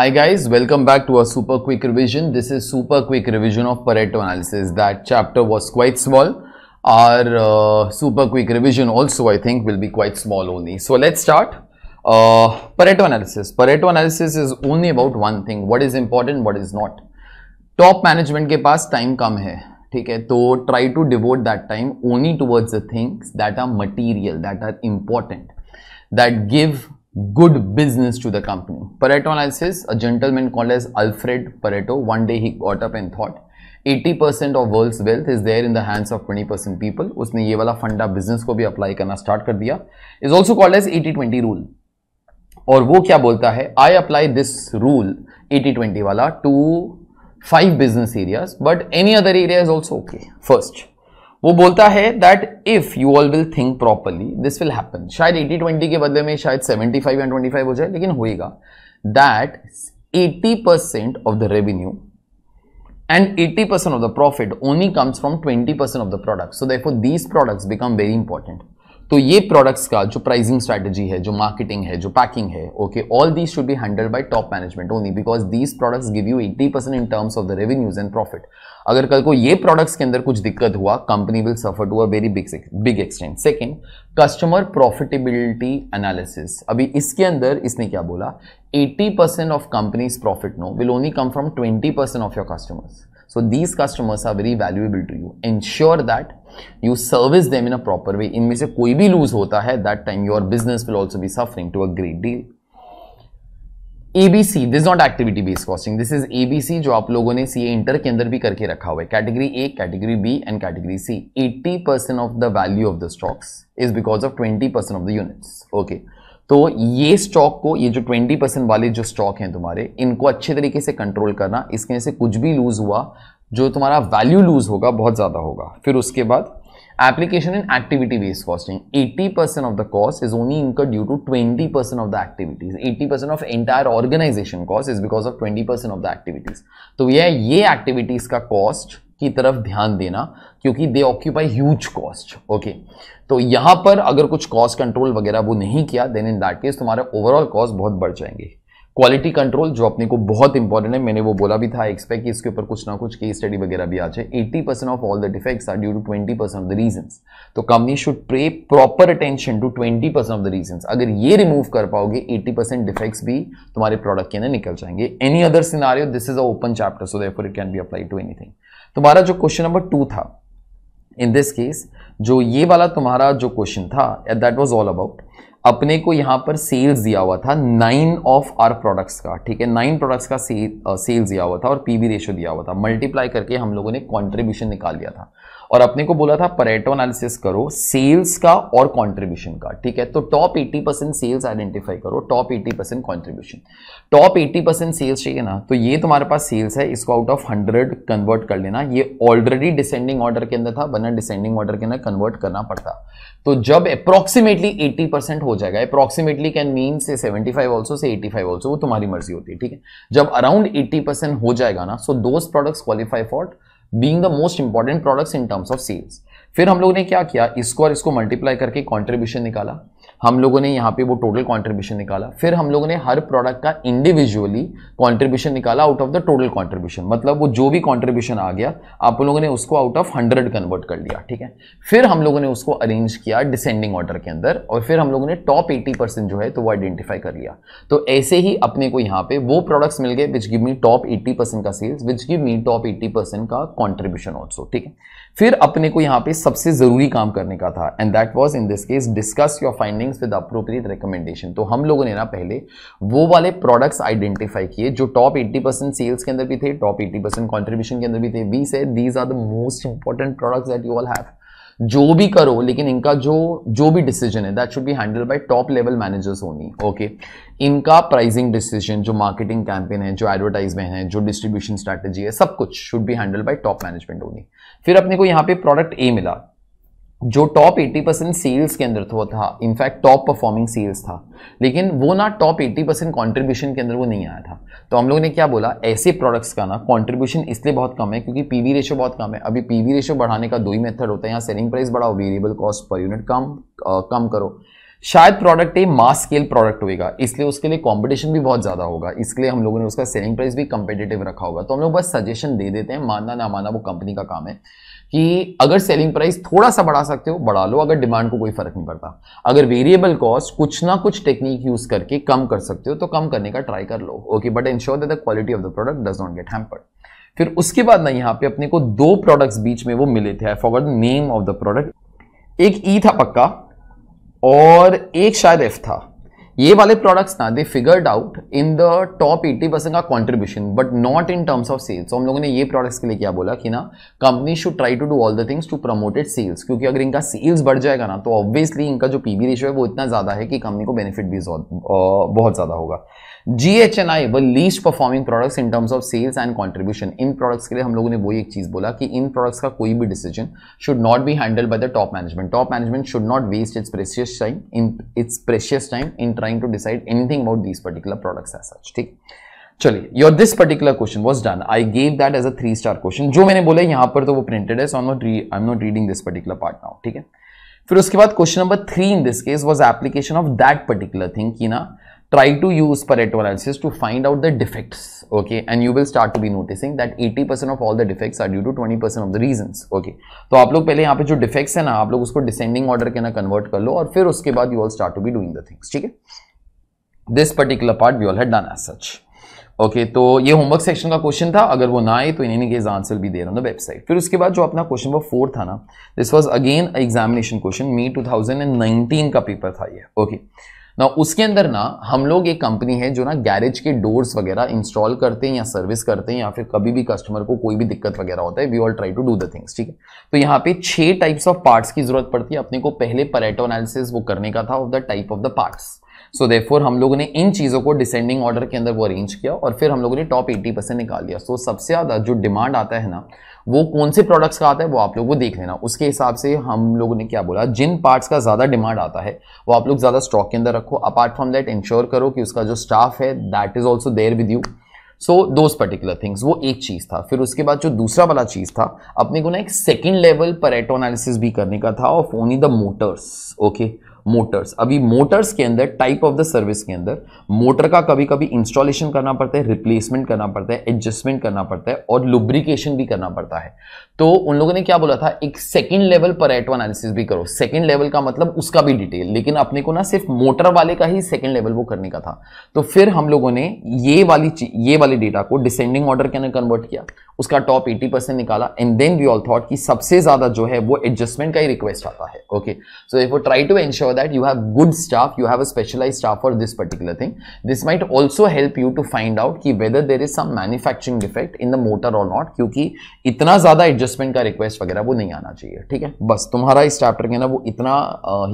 Hi guys, welcome back to a super quick revision. This is super quick revision of Pareto analysis. That chapter was quite small. Our uh, super quick revision also I think will be quite small only. So let's start. Uh, Pareto analysis. Pareto analysis is only about one thing. What is important, what is not. Top management ke pass time kam hai. ठीक है तो try to devote that time only towards the things that are material, that are important, that give good business to the company. Pareto analysis, a gentleman called as Alfred Pareto, one day he got up and thought, 80% of world's wealth is there in the hands of 20% people उसने ये वाला फंडा business को भी apply करना start कर दिया is also called as 80 20 rule और वो क्या बोलता है आई अप्लाई दिस रूल 80 20 वाला two five business areas but any other area is also okay first वो बोलता है that if you all will think properly this will happen शायद 80 20 के बदले में शायद 75 25 हो जाए लेकिन होएगा that 80 percent of the revenue and 80 percent of the profit only comes from 20 percent of the product so देखो these products become very important तो ये प्रोडक्ट्स का जो प्राइसिंग स्ट्रैटेजी है जो मार्केटिंग है जो पैकिंग है okay all these should be handle by top management only because these products give you 80 percent in terms of the revenues and profit अगर कल को ये प्रोडक्ट्स के अंदर कुछ दिक्कत हुआ company will suffer to a very big big extent second customer profitability analysis अभी इसके अंदर इसने क्या बोला 80% of companies profit no will only come from 20% of your customers So these customers are very valuable to you. Ensure that you service them in a proper way. इनमें से koi bhi lose hota hai that time your business will also be suffering to a great deal. ABC, this is not activity based costing. This is ABC जो आप लोगों ने C inter के अंदर भी करके रखा हुआ है category A category B and category C 80% of the value of the stocks is because of 20% of the units okay okay. तो ये स्टॉक को ये जो 20 परसेंट वाले जो स्टॉक हैं तुम्हारे इनको अच्छे तरीके से कंट्रोल करना इसके से कुछ भी लूज़ हुआ जो तुम्हारा वैल्यू लूज़ होगा बहुत ज़्यादा होगा फिर उसके बाद application in activity based costing 80 percent of the cost is only इनका due to 20 percent of the activities 80 percent of entire organization cost is because of 20 percent of the activities तो यह ये एक्टिविटीज का कॉस्ट की तरफ ध्यान देना क्योंकि they occupy huge cost okay तो यहां पर अगर कुछ कॉस्ट कंट्रोल वगैरह वो नहीं किया देन इन दैट केस तुम्हारे ओवरऑल कॉस्ट बहुत बढ़ जाएंगे क्वालिटी कंट्रोल जो अपने को बहुत इंपॉर्टेंट है मैंने वो बोला भी था एक्सपेक्ट कि इसके ऊपर कुछ ना कुछ केस स्टडी वगैरह भी आ जाए 80 percent of all the defects are due to 20 percent of the reasons तो company should pay proper attention to 20 percent of the reasons अगर ये रिमूव कर पाओगे एट्टी परसेंट डिफेक्ट्स भी तुम्हारे प्रोडक्ट के अंदर निकल जाएंगे any other scenario this is a open chapter so there it can be apply to anything तुम्हारा जो क्वेश्चन नंबर टू था इन दिस केस जो ये वाला तुम्हारा जो क्वेश्चन था दैट वॉज ऑल अबाउट अपने को यहाँ पर सेल्स दिया हुआ था नाइन ऑफ आर प्रोडक्ट्स का ठीक है नाइन प्रोडक्ट्स का सेल्स दिया हुआ था और पीवी रेशियो दिया हुआ था मल्टीप्लाई करके हम लोगों ने कंट्रीब्यूशन निकाल लिया था और अपने को बोला था परेटो एनालिसिस करो सेल्स का और कंट्रीब्यूशन का ठीक है तो टॉप 80 परसेंट सेल्स आइडेंटिफाई करो top 80 percent contribution top 80 percent sales चाहिए ना तो ये तुम्हारे पास सेल्स है इसको आउट ऑफ 100 कन्वर्ट कर लेना ये ऑलरेडी डिसेंडिंग ऑर्डर के अंदर था वरना डिसेंडिंग ऑर्डर के अंदर कन्वर्ट करना पड़ता तो जब अप्रोक्सीमेटली एट्टी हो जाएगा approximately can mean say five also say five also वो तुम्हारी मर्जी होती है ठीक है जब अराउंड एट्टी परसेंट हो जाएगा ना so those products qualify for being the most important products in terms of sales फिर हम लोग ने क्या किया इसको और इसको मल्टीप्लाई करके कॉन्ट्रीब्यूशन निकाला हम लोगों ने यहाँ पे वो टोटल कॉन्ट्रीब्यूशन निकाला फिर हम लोगों ने हर प्रोडक्ट का इंडिविजुअली कॉन्ट्रीब्यूशन निकाला out of the total contribution मतलब वो जो भी कॉन्ट्रीब्यूशन आ गया आप लोगों ने उसको आउट ऑफ हंड्रेड कन्वर्ट कर लिया ठीक है फिर हम लोगों ने उसको अरेंज किया डिसेंडिंग ऑर्डर के अंदर और फिर हम लोगों ने टॉप एटी परसेंट जो है तो वो आइडेंटिफाई कर लिया तो ऐसे ही अपने को यहाँ पे वो प्रोडक्ट्स मिल गए which give me top eighty percent का sales which give me top eighty percent का कॉन्ट्रीब्यूशन ऑल्सो ठीक है फिर अपने को यहाँ पे सबसे जरूरी काम करने का था and that was in this case discuss your finding guidance with appropriate recommendation तो हम लोगों ने ना पहले वो वाले प्रोडक्ट्स आइडेंटिफाई किए जो टॉप एट्टी परसेंट सेल्स के अंदर भी थे टॉप एट्टी परसेंट कॉन्ट्रीब्यूशन के अंदर भी थे we say these are the most important products that you all have जो भी करो लेकिन इनका जो जो भी डिसीजन है that should be handle by top level managers होनी ओके इनका प्राइसिंग डिसीजन जो मार्केटिंग कैंपेन है जो एडवर्टाइजमेंट है जो डिस्ट्रीब्यूशन स्ट्रैटेजी है सब कुछ should be handle by top management होनी फिर अपने को यहाँ पे प्रोडक्ट ए मिला जो टॉप 80 परसेंट सेल्स के अंदर वो था इनफैक्ट टॉप परफॉर्मिंग सेल्स था लेकिन वो ना टॉप 80 परसेंट कॉन्ट्रीब्यूशन के अंदर वो नहीं आया था तो हम लोगों ने क्या बोला ऐसे प्रोडक्ट्स का ना कॉन्ट्रीब्यूशन इसलिए बहुत कम है क्योंकि पीवी रेशो बहुत कम है अभी पीवी रेशो बढ़ाने का दो ही मेथड होता है यहाँ सेलिंग प्राइस बढ़ाओ वेरिएबल कॉस्ट पर यूनिट कम आ, कम करो शायद प्रोडक्ट ये मास स्केल प्रोडक्ट होगा इसलिए उसके लिए कंपटीशन भी बहुत ज़्यादा होगा इसलिए हम लोगों ने उसका सेलिंग प्राइस भी कंपेटेटिव रखा होगा तो हम लोग बस सजेशन दे देते हैं मानना ना माना वो कंपनी का काम है कि अगर सेलिंग प्राइस थोड़ा सा बढ़ा सकते हो बढ़ा लो अगर डिमांड को कोई फर्क नहीं पड़ता अगर वेरिएबल कॉस्ट कुछ ना कुछ टेक्निक यूज करके कम कर सकते हो तो कम करने का ट्राई कर लो okay but ensure that the quality of the product does not get hampered फिर उसके बाद ना यहाँ पे अपने को दो प्रोडक्ट्स बीच में वो मिले थे I forgot name of the product एक ई था पक्का और एक शायद एफ था ये वाले प्रोडक्ट्स ना they figured out in the top 80 percent का contribution but not in terms of sales हम लोगों ने ये प्रोडक्ट्स के लिए क्या बोला कि ना company should try to do all the things to it sales क्योंकि अगर इनका सेल्स बढ़ जाएगा ना तो ऑब्वियसली इनका जो पीबी रेशियो है वो इतना ज़्यादा है कि कंपनी को बेनिफिट भी बहुत ज़्यादा होगा जी एच एन आई व least performing products in terms of sales and contribution in products के लिए हम लोगों ने वही एक चीज़ बोला कि इन प्रोडक्ट्स का कोई भी decision should not be handle by the top management top management should not waste its precious time in its precious time in trying to decide anything about these particular products as such ठीक चलिए your this particular question was done I gave that as a three star question जो मैंने बोला यहां पर तो वो printed है so I not I am not reading this particular part now ठीक है फिर उसके बाद question number three in this case was application of that particular thing की ना try to use Pareto analysis to find out the defects okay and you will start to be noticing that 80% of all the defects are due to 20% of the reasons okay तो आप लोग पहले यहाँ पे जो defects है ना आप लोग उसको descending order के ना convert कर लो और फिर उसके बाद you all start to be doing the things ठीक है this particular part we all had done as such okay okay, तो ये होमवर्क सेक्शन का क्वेश्चन था अगर वो ना आए तो इन एनी आंसर भी दे रहा हूँ वेबसाइट फिर उसके बाद जो अपना क्वेश्चन नंबर फोर था ना this was again examination question मी 2019 का पेपर था ये ओके okay. ना उसके अंदर ना हम लोग एक कंपनी है जो ना गैरेज के डोर्स वगैरह इंस्टॉल करते हैं या सर्विस करते हैं या फिर कभी भी कस्टमर को कोई भी दिक्कत वगैरह होता है we all try to do the things ठीक है तो यहाँ पे छह टाइप्स ऑफ पार्ट्स की जरूरत पड़ती है अपने को पहले पर्यटो एनालिसिस वो करने का था of the type of the parts so therefore हम लोगों ने इन चीज़ों को डिसेंडिंग ऑर्डर के अंदर वो अरेंज किया और फिर हम लोगों ने टॉप एट्टी परसेंट निकाल लिया सो so, सबसे ज़्यादा जो डिमांड आता है ना वो कौन से प्रोडक्ट्स का आता है वो आप लोग को देख लेना उसके हिसाब से हम लोगों ने क्या बोला जिन पार्ट्स का ज़्यादा डिमांड आता है वो आप लोग ज़्यादा स्टॉक के अंदर रखो अपार्ट फ्रॉम दैट इंश्योर करो कि उसका जो स्टाफ है that is also there with you so those particular things वो एक चीज़ था फिर उसके बाद जो दूसरा वाला चीज़ था अपने को ना एक सेकेंड लेवल पर एटो एनालिसिस भी करने का था of only the motors okay motors अभी मोटर्स के अंदर टाइप ऑफ द सर्विस के अंदर मोटर का कभी कभी इंस्टॉलेशन करना पड़ता है रिप्लेसमेंट करना पड़ता है एडजस्टमेंट करना पड़ता है और लुब्रिकेशन भी करना पड़ता है तो उन लोगों ने क्या बोला था एक सेकेंड लेवल पर एटो एनालिसिस भी करो सेकेंड लेवल का मतलब उसका भी डिटेल लेकिन अपने को ना सिर्फ मोटर वाले का ही सेकेंड लेवल वो करने का था तो फिर हम लोगों ने ये वाली ये वाले डेटा को डिसेंडिंग ऑर्डर के अंदर कन्वर्ट किया उसका टॉप 80 परसेंट निकाला and then we all thought कि सबसे ज्यादा जो है वो एडजस्टमेंट का ही रिक्वेस्ट आता है okay so if try to ensure that you have good staff you have a specialize staff for this particular thing this might also help you to find out कि whether there is some manufacturing defect in the motor और not क्योंकि इतना ज्यादा adjustment का request वगैरह वो नहीं आना चाहिए ठीक है बस तुम्हारा इस चैप्टर के ना वो इतना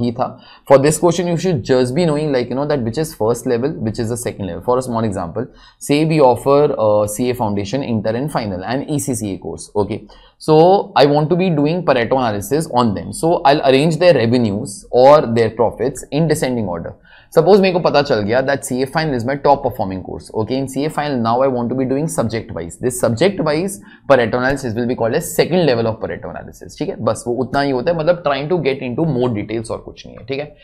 ही था for this question you should just be knowing like you know that which is first level which is the second level for a small example से we offer C A foundation inter and final and an ECCA course. Okay. So I want to be doing Pareto analysis on them. So I'll arrange their revenues or their profits in descending order. Suppose मेरे को पता चल गया that C A final is my top performing course okay in C A final now I want to be doing subject wise this subject wise Pareto analysis will be called as second level of Pareto analysis ठीक है बस वो उतना ही होता है मतलब trying to get into more details और कुछ नहीं है ठीक है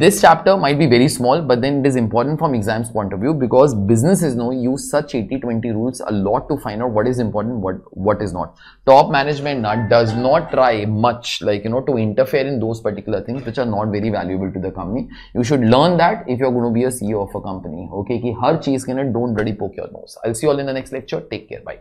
this chapter might be very small but then it is important from exams point of view because businesses know use such 80-20 rules a lot to find out what is important what what is not top management does not try much like you know to interfere in those particular things which are not very valuable to the company you should learn that that if you're going to be a CEO of a company. Okay, ki har cheez ke na don't bloody poke your nose. I'll see you all in the next lecture. Take care. Bye.